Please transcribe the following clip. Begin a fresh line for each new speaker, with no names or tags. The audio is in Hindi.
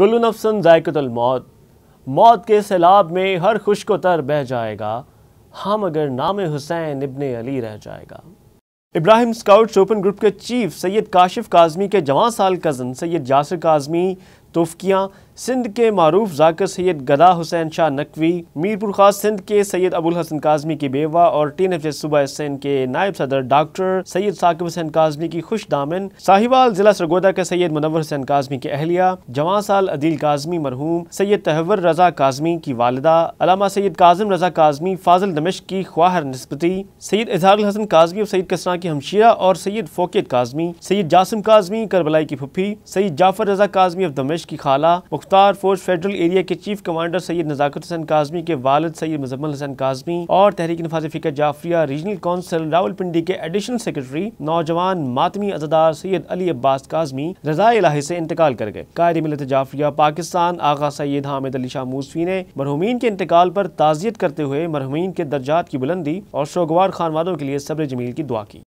कुल्लु नफसन जायकतल मौत मौत के सैलाब में हर खुश को तर बह जाएगा हाँ मगर नाम हुसैन इबन अली रह जाएगा इब्राहिम स्काउट्स ओपन ग्रुप के चीफ सैयद काशिफ काजमी के जवां साल कज़न सैयद यासिर काजमी तुफकियाँ सिंध के मरूफ जाकर सैयद गदा हुसैन शाह नकवी मीरपुर खास सिंध के सैयद अबुल हसन काजमी की बेवा और टीन एफ सूबा हसैन के नायब सदर डॉक्टर सैयद साकिब हुसैन काजमी की खुश दामन साहिवाल जिला सरगोदा के सैयद मुनवर हसैन काजमी की अहलिया जवां साल अदील काजमी मरहूम सैयद तहवर रजा काजमी की वालदा अलामा सैयद काजम रजा काजमी फाजल दमिश की ख्वाहर नस्पति सैयद इजहार हसन काजमी और सैयद कसना की हमशीरा और सैयद फोकियत काजमी सैयद जासम काजमी करबलाई की फुफी सैयद जाफर रजा काजमी ऑफ दमिश फौज की खाला मुख्तार फौज फेडरल एरिया के चीफ कमांडर सैयद नज़ाकत हसन काजमी के वालद सैयद मुजम्मल हसन काजमी और तहरीक नफाज फिकर जाफरिया रीजनल काउंसिल पिंडी के एडिशनल सेक्रेटरी नौजवान मातमी अजादार सैयद अली अब्बास काजमी रजा इलाहे से इंतकाल कर गए कायद मिलत जाफरिया पाकिस्तान आगा सैयद हामिद अली शाह मूसवी ने मरहुमीन के इंतकाल पर ताजियत करते हुए मरहुमीन के दर्जात की बुलंदी और शोगवार खान के लिए सब्र जमील की दुआ की